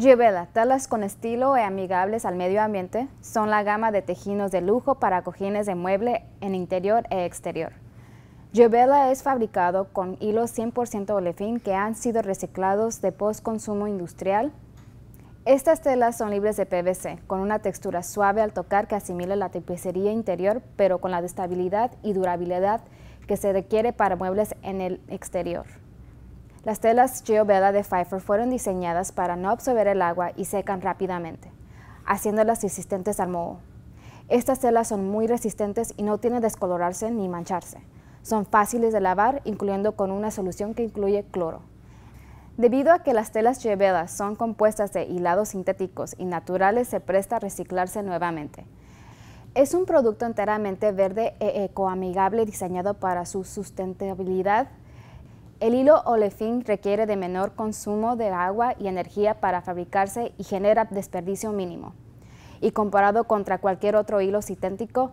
Giovella, telas con estilo y e amigables al medio ambiente son la gama de tejidos de lujo para cojines de mueble en interior e exterior. Giovella es fabricado con hilos 100% olefin que han sido reciclados de postconsumo industrial. Estas telas son libres de PVC, con una textura suave al tocar que asimila la tapicería interior, pero con la estabilidad y durabilidad que se requiere para muebles en el exterior. Las telas GeoBella de Pfeiffer fueron diseñadas para no absorber el agua y secan rápidamente, haciéndolas resistentes al moho. Estas telas son muy resistentes y no tienen descolorarse ni mancharse. Son fáciles de lavar, incluyendo con una solución que incluye cloro. Debido a que las telas GeoBella son compuestas de hilados sintéticos y naturales, se presta a reciclarse nuevamente. Es un producto enteramente verde e ecoamigable diseñado para su sustentabilidad el hilo olefín requiere de menor consumo de agua y energía para fabricarse y genera desperdicio mínimo. Y comparado contra cualquier otro hilo sintético,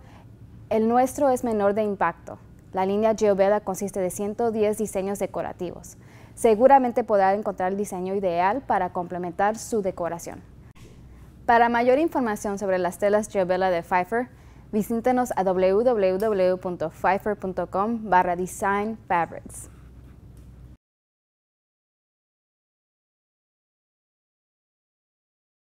el nuestro es menor de impacto. La línea GeoBella consiste de 110 diseños decorativos. Seguramente podrá encontrar el diseño ideal para complementar su decoración. Para mayor información sobre las telas GeoBella de Pfeiffer, visítenos a www.pfeiffer.com barra